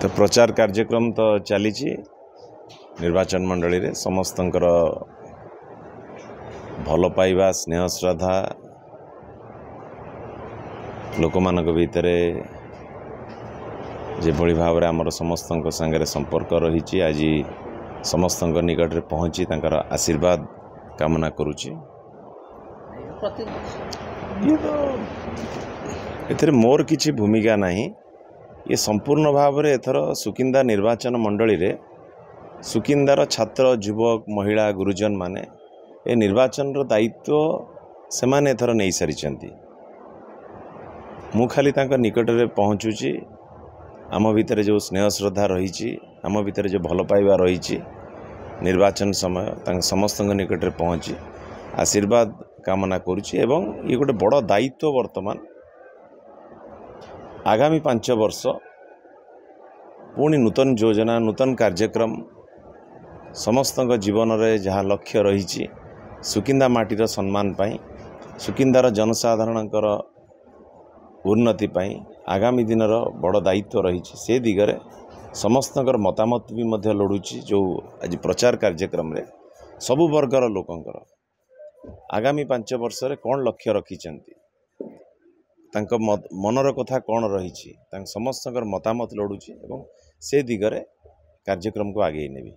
ତ ପ୍ରଚାର କାର୍ଯ୍ୟକ୍ରମ ତ ଚାଲିଛି ନିର୍ବାଚନ ମଣ୍ଡଳୀରେ ସମସ୍ତଙ୍କର ଭଲ ପାଇବା ସ୍ନେହ ଶ୍ରଦ୍ଧା ଲୋକମାନଙ୍କ ଭିତରେ ଯେଭଳି ଭାବରେ ଆମର ସମସ୍ତଙ୍କ ସାଙ୍ଗରେ ସମ୍ପର୍କ ରହିଛି ଆଜି ସମସ୍ତଙ୍କ ନିକଟରେ ପହଞ୍ଚି ତାଙ୍କର ଆଶୀର୍ବାଦ କାମନା କରୁଛି ଏଥିରେ ମୋର କିଛି ଭୂମିକା ନାହିଁ ଇଏ ସମ୍ପୂର୍ଣ୍ଣ ଭାବରେ ଏଥର ସୁକିନ୍ଦା ନିର୍ବାଚନ ମଣ୍ଡଳୀରେ ସୁକିନ୍ଦାର ଛାତ୍ର ଯୁବକ ମହିଳା ଗୁରୁଜନମାନେ ଏ ନିର୍ବାଚନର ଦାୟିତ୍ୱ ସେମାନେ ଏଥର ନେଇସାରିଛନ୍ତି ମୁଁ ଖାଲି ତାଙ୍କ ନିକଟରେ ପହଞ୍ଚୁଛି ଆମ ଭିତରେ ଯେଉଁ ସ୍ନେହ ଶ୍ରଦ୍ଧା ରହିଛି ଆମ ଭିତରେ ଯେଉଁ ଭଲ ପାଇବା ରହିଛି ନିର୍ବାଚନ ସମୟ ତାଙ୍କ ସମସ୍ତଙ୍କ ନିକଟରେ ପହଞ୍ଚି ଆଶୀର୍ବାଦ କାମନା କରୁଛି ଏବଂ ଇଏ ଗୋଟେ ବଡ଼ ଦାୟିତ୍ୱ ବର୍ତ୍ତମାନ ଆଗାମୀ ପାଞ୍ଚ ବର୍ଷ ପୁଣି ନୂତନ ଯୋଜନା ନୂତନ କାର୍ଯ୍ୟକ୍ରମ ସମସ୍ତଙ୍କ ଜୀବନରେ ଯାହା ଲକ୍ଷ୍ୟ ରହିଛି ସୁକିନ୍ଦା ମାଟିର ସମ୍ମାନ ପାଇଁ ସୁକିନ୍ଦାର ଜନସାଧାରଣଙ୍କର ଉନ୍ନତି ପାଇଁ ଆଗାମୀ ଦିନର ବଡ଼ ଦାୟିତ୍ୱ ରହିଛି ସେ ଦିଗରେ ସମସ୍ତଙ୍କର ମତାମତ ବି ମଧ୍ୟ ଲୋଡ଼ୁଛି ଯେଉଁ ଆଜି ପ୍ରଚାର କାର୍ଯ୍ୟକ୍ରମରେ ସବୁ ବର୍ଗର ଲୋକଙ୍କର ଆଗାମୀ ପାଞ୍ଚ ବର୍ଷରେ କ'ଣ ଲକ୍ଷ୍ୟ ରଖିଛନ୍ତି ତାଙ୍କ ମନର କଥା କ'ଣ ରହିଛି ତାଙ୍କ ସମସ୍ତଙ୍କର ମତାମତ ଲୋଡ଼ୁଛି ଏବଂ ସେ ଦିଗରେ କାର୍ଯ୍ୟକ୍ରମକୁ ଆଗେଇ ନେବି